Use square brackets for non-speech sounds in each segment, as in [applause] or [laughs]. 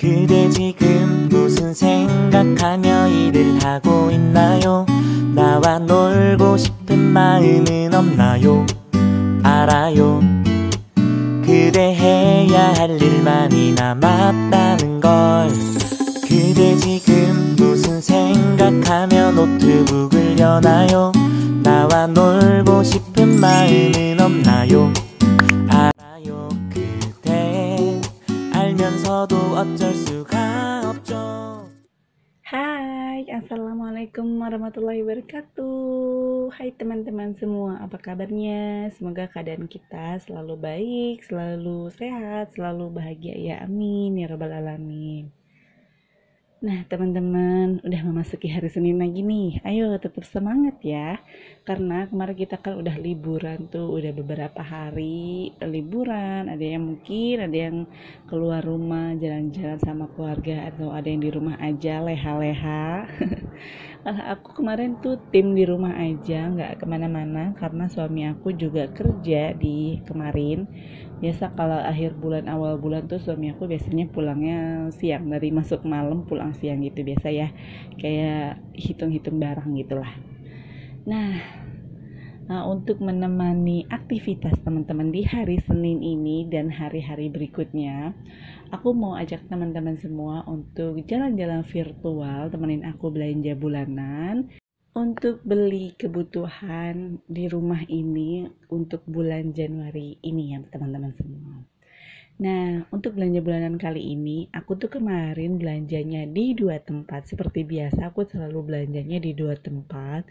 그대 지금 무슨 생각하며 일을 하고 있나요? 나와 놀고 싶은 마음은 없나요? 알아요 그대 해야 할 일만이 남았다는 걸 그대 지금 무슨 생각하며 노트북을 여나요? 나와 놀고 싶은 마음은 없나요? 어쩔 수가 없죠 Hai, Assalamualaikum warahmatullahi wabarakatuh Hai teman-teman semua, apa kabarnya? Semoga keadaan kita selalu baik, selalu sehat, selalu bahagia ya Amin, ya robbal alamin Nah teman-teman, udah memasuki hari Senin lagi nih Ayo tetap semangat ya karena kemarin kita kan udah liburan tuh udah beberapa hari liburan ada yang mungkin ada yang keluar rumah jalan-jalan sama keluarga atau ada yang di rumah aja leha-leha kalau [laughs] aku kemarin tuh tim di rumah aja nggak kemana-mana karena suami aku juga kerja di kemarin biasa kalau akhir bulan awal bulan tuh suami aku biasanya pulangnya siang dari masuk malam pulang siang gitu biasa ya kayak hitung-hitung barang gitulah Nah, uh, untuk menemani aktivitas teman-teman di hari Senin ini dan hari-hari berikutnya, aku mau ajak teman-teman semua untuk jalan-jalan virtual, temenin aku belanja bulanan untuk beli kebutuhan di rumah ini untuk bulan Januari ini ya teman-teman semua. Nah, untuk belanja bulanan kali ini, aku tuh kemarin belanjanya di dua tempat. Seperti biasa, aku selalu belanjanya di dua tempat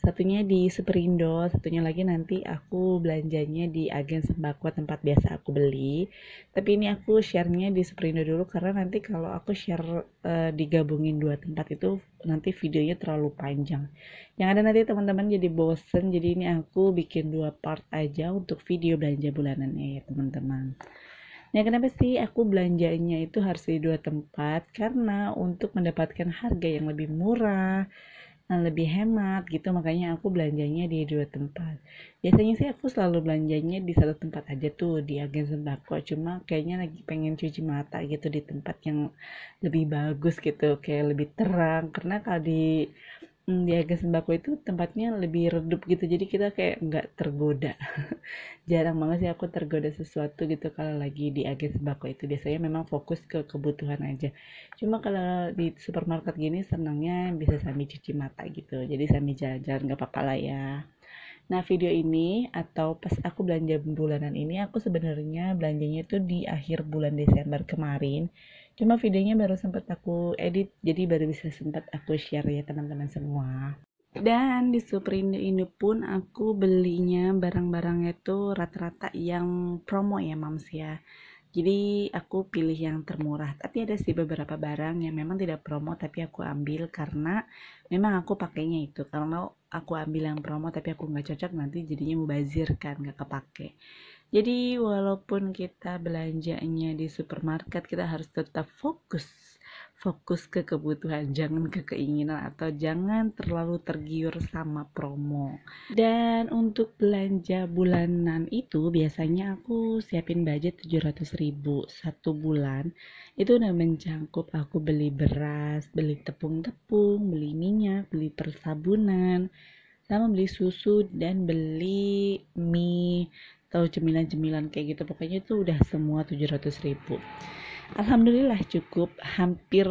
satunya di Superindo satunya lagi nanti aku belanjanya di agen sembako tempat biasa aku beli tapi ini aku sharenya di Superindo dulu karena nanti kalau aku share uh, digabungin dua tempat itu nanti videonya terlalu panjang yang ada nanti teman-teman jadi bosen jadi ini aku bikin dua part aja untuk video belanja bulanannya ya teman-teman Nah, kenapa sih aku belanjanya itu harus di dua tempat? Karena untuk mendapatkan harga yang lebih murah, lebih hemat gitu makanya aku belanjanya di dua tempat biasanya sih aku selalu belanjanya di satu tempat aja tuh di agen sembako cuma kayaknya lagi pengen cuci mata gitu di tempat yang lebih bagus gitu kayak lebih terang karena kalau di Hmm, di agak sembako itu tempatnya lebih redup gitu jadi kita kayak nggak tergoda [laughs] jarang banget sih aku tergoda sesuatu gitu kalau lagi di agak sembako itu biasanya memang fokus ke kebutuhan aja cuma kalau di supermarket gini senangnya bisa sambil cuci mata gitu jadi sambil jalan-jalan nggak apa-apa lah ya Nah video ini atau pas aku belanja bulanan ini aku sebenarnya belanjanya itu di akhir bulan Desember kemarin cuma videonya baru sempat aku edit jadi baru bisa sempat aku share ya teman-teman semua dan di Superindo ini pun aku belinya barang-barangnya itu rata-rata yang promo ya mams ya jadi aku pilih yang termurah tapi ada sih beberapa barang yang memang tidak promo tapi aku ambil karena memang aku pakainya itu kalau aku ambil yang promo tapi aku nggak cocok nanti jadinya mubazir kan nggak kepake jadi walaupun kita belanjanya di supermarket kita harus tetap fokus fokus ke kebutuhan jangan ke keinginan atau jangan terlalu tergiur sama promo dan untuk belanja bulanan itu biasanya aku siapin budget 700 ribu satu bulan itu udah mencangkup aku beli beras beli tepung-tepung beli minyak beli persabunan sama beli susu dan beli mie atau cemilan-cemilan kayak gitu pokoknya itu udah semua 700 ribu Alhamdulillah cukup hampir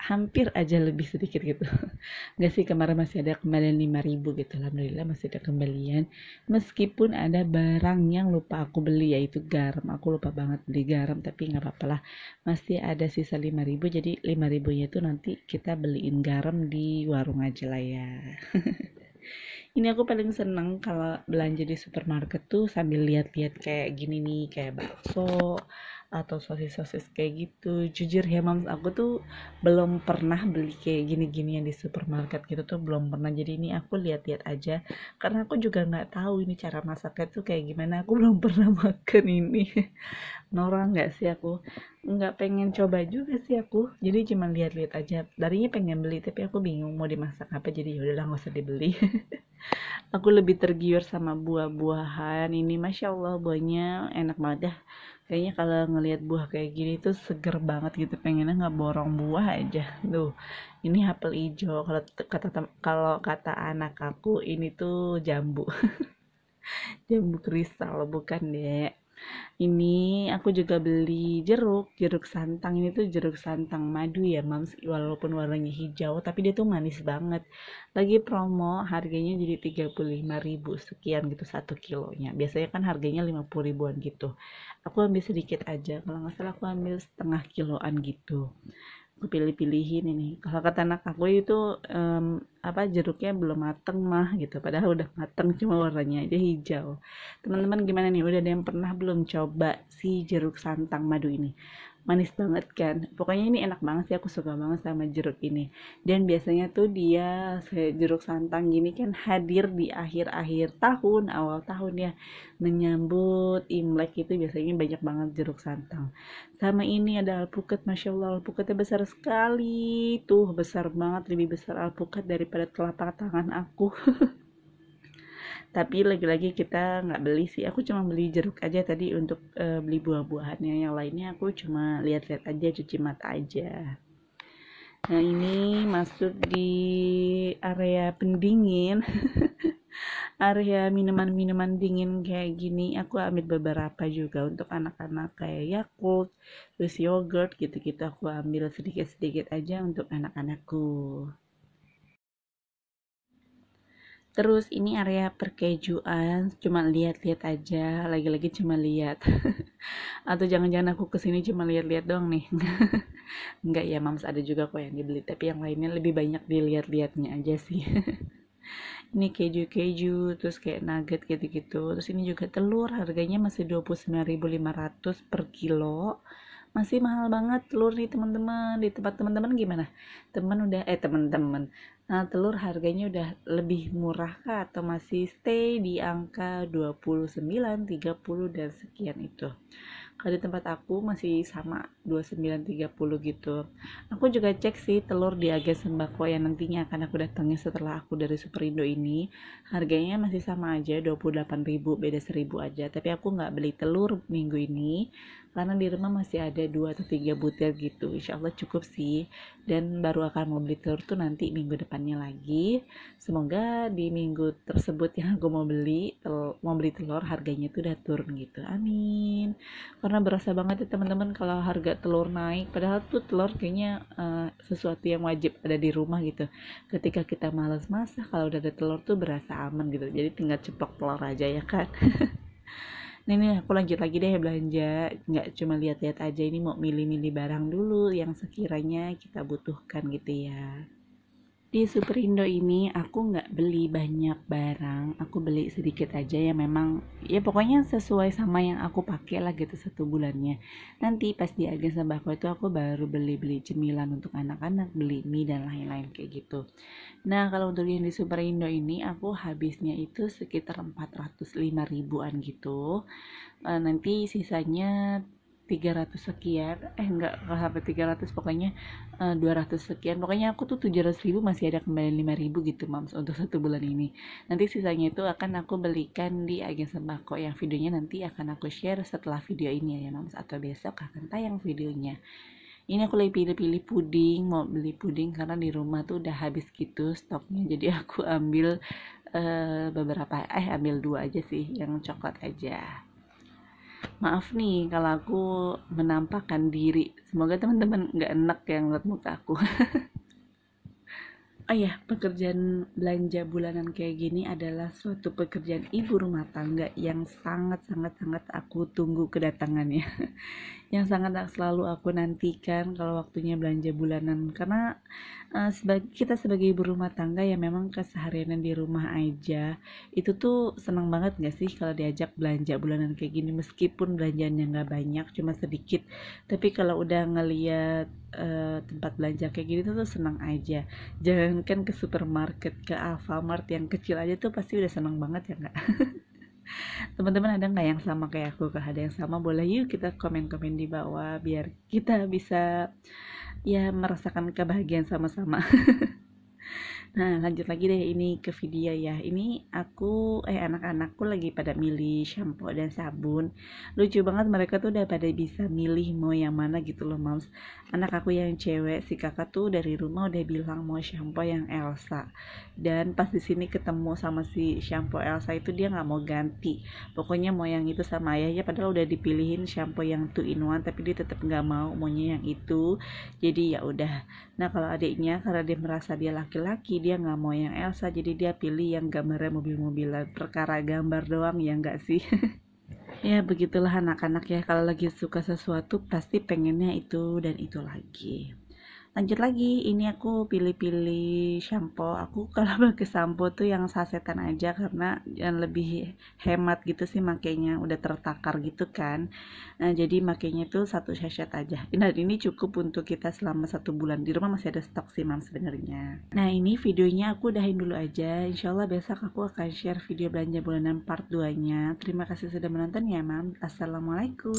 hampir aja lebih sedikit gitu [laughs] nggak sih kemarin masih ada kembalian 5000 gitu Alhamdulillah masih ada kembalian meskipun ada barang yang lupa aku beli yaitu garam aku lupa banget beli garam tapi nggak apa-apa lah masih ada sisa 5000 jadi 5000 nya itu nanti kita beliin garam di warung aja lah ya [laughs] ini aku paling seneng kalau belanja di supermarket tuh sambil lihat-lihat kayak gini nih kayak bakso atau sosis-sosis kayak gitu jujur ya mams aku tuh belum pernah beli kayak gini-gini yang di supermarket gitu tuh belum pernah jadi ini aku lihat-lihat aja karena aku juga nggak tahu ini cara masaknya tuh kayak gimana aku [laughs] belum pernah makan ini norak nggak sih aku nggak pengen coba juga sih aku jadi cuma lihat-lihat aja darinya pengen beli tapi aku bingung mau dimasak apa jadi yaudahlah nggak usah dibeli [laughs] aku lebih tergiur sama buah-buahan ini masya allah buahnya enak banget ya kayaknya kalau ngelihat buah kayak gini tuh seger banget gitu pengennya nggak borong buah aja tuh ini apel hijau kalau kata kalau kata anak aku ini tuh jambu [laughs] jambu kristal bukan dek ini aku juga beli jeruk jeruk santang ini tuh jeruk santang madu ya mams walaupun warnanya hijau tapi dia tuh manis banget lagi promo harganya jadi 35.000 sekian gitu satu kilonya biasanya kan harganya 50 ribuan gitu aku ambil sedikit aja kalau nggak salah aku ambil setengah kiloan gitu pilih-pilihin ini kalau kata anak aku itu um, apa jeruknya belum mateng mah gitu padahal udah mateng cuma warnanya aja hijau teman-teman gimana nih udah ada yang pernah belum coba si jeruk santang madu ini manis banget kan pokoknya ini enak banget sih aku suka banget sama jeruk ini dan biasanya tuh dia jeruk santang gini kan hadir di akhir-akhir tahun awal tahun ya menyambut imlek itu biasanya banyak banget jeruk santang sama ini ada alpukat masya allah alpukatnya besar sekali tuh besar banget lebih besar alpukat daripada telapak tangan aku [laughs] tapi lagi-lagi kita nggak beli sih aku cuma beli jeruk aja tadi untuk uh, beli buah-buahannya yang lainnya aku cuma lihat-lihat aja cuci mata aja nah ini masuk di area pendingin [laughs] area minuman-minuman dingin kayak gini aku ambil beberapa juga untuk anak-anak kayak Yakult terus yogurt gitu-gitu aku ambil sedikit-sedikit aja untuk anak-anakku terus ini area perkejuan cuma lihat-lihat aja lagi-lagi cuma lihat [laughs] atau jangan-jangan aku kesini cuma lihat-lihat doang nih Enggak [laughs] ya mams ada juga kok yang dibeli tapi yang lainnya lebih banyak dilihat-lihatnya aja sih [laughs] ini keju-keju terus kayak nugget gitu-gitu terus ini juga telur harganya masih 29.500 per kilo masih mahal banget telur nih teman-teman di tempat teman-teman gimana teman udah eh teman-teman nah, telur harganya udah lebih murah kah atau masih stay di angka 29 30 dan sekian itu kalau di tempat aku masih sama 29 30 gitu aku juga cek sih telur di agen sembako yang nantinya akan aku datangnya setelah aku dari Superindo ini harganya masih sama aja 28.000 beda 1000 aja tapi aku nggak beli telur minggu ini karena di rumah masih ada dua atau tiga butir gitu insya Allah cukup sih dan baru akan mau beli telur tuh nanti minggu depannya lagi semoga di minggu tersebut yang aku mau beli telur, mau beli telur harganya tuh udah turun gitu amin karena berasa banget ya teman-teman kalau harga telur naik padahal tuh telur kayaknya uh, sesuatu yang wajib ada di rumah gitu ketika kita males masak kalau udah ada telur tuh berasa aman gitu jadi tinggal cepok telur aja ya kan [laughs] Ini nih aku lanjut lagi deh belanja nggak cuma lihat-lihat aja ini mau milih-milih barang dulu yang sekiranya kita butuhkan gitu ya di Superindo ini aku nggak beli banyak barang aku beli sedikit aja ya memang ya pokoknya sesuai sama yang aku pakai lah gitu satu bulannya nanti pas di agen sembako itu aku baru beli beli cemilan untuk anak-anak beli mie dan lain-lain kayak gitu nah kalau untuk yang di Superindo ini aku habisnya itu sekitar 405 ribuan gitu eh, nanti sisanya 300 sekian eh enggak enggak sampai 300 pokoknya uh, eh, 200 sekian pokoknya aku tuh 700 ribu masih ada kembali 5 ribu gitu mams untuk satu bulan ini nanti sisanya itu akan aku belikan di agen sembako yang videonya nanti akan aku share setelah video ini ya mams atau besok akan tayang videonya ini aku lagi pilih-pilih puding mau beli puding karena di rumah tuh udah habis gitu stoknya jadi aku ambil uh, beberapa eh ambil dua aja sih yang coklat aja maaf nih kalau aku menampakkan diri semoga teman-teman nggak enak yang ngeliat muka aku [laughs] Oh ya pekerjaan belanja bulanan kayak gini adalah suatu pekerjaan ibu rumah tangga yang sangat-sangat-sangat aku tunggu kedatangannya. [laughs] yang sangat selalu aku nantikan kalau waktunya belanja bulanan. Karena uh, eh, sebagai, kita sebagai ibu rumah tangga ya memang kesehariannya di rumah aja. Itu tuh senang banget gak sih kalau diajak belanja bulanan kayak gini. Meskipun belanjaannya gak banyak, cuma sedikit. Tapi kalau udah ngeliat uh, tempat belanja kayak gini tuh, tuh senang aja. Jangan jangankan ke supermarket ke Alfamart yang kecil aja tuh pasti udah seneng banget ya nggak [laughs] teman-teman ada nggak yang sama kayak aku kalau ada yang sama boleh yuk kita komen-komen di bawah biar kita bisa ya merasakan kebahagiaan sama-sama [laughs] Nah, lanjut lagi deh ini ke video ya. Ini aku eh anak-anakku lagi pada milih shampoo dan sabun. Lucu banget mereka tuh udah pada bisa milih mau yang mana gitu loh, Moms. Anak aku yang cewek si kakak tuh dari rumah udah bilang mau shampoo yang Elsa. Dan pas di sini ketemu sama si shampoo Elsa itu dia nggak mau ganti. Pokoknya mau yang itu sama ayahnya padahal udah dipilihin shampoo yang two in one tapi dia tetap nggak mau maunya yang itu. Jadi ya udah. Nah, kalau adiknya karena dia merasa dia laki-laki dia nggak mau yang Elsa jadi dia pilih yang gambarnya mobil-mobilan perkara gambar doang ya nggak sih [laughs] ya begitulah anak-anak ya kalau lagi suka sesuatu pasti pengennya itu dan itu lagi lanjut lagi ini aku pilih-pilih shampoo aku [laughs] kalau pakai shampoo tuh yang sasetan aja karena yang lebih hemat gitu sih makainya udah tertakar gitu kan nah jadi makainya tuh satu sachet aja dan ini cukup untuk kita selama satu bulan di rumah masih ada stok sih mam sebenarnya nah ini videonya aku udahin dulu aja insyaallah besok aku akan share video belanja bulanan part 2 nya terima kasih sudah menonton ya mam assalamualaikum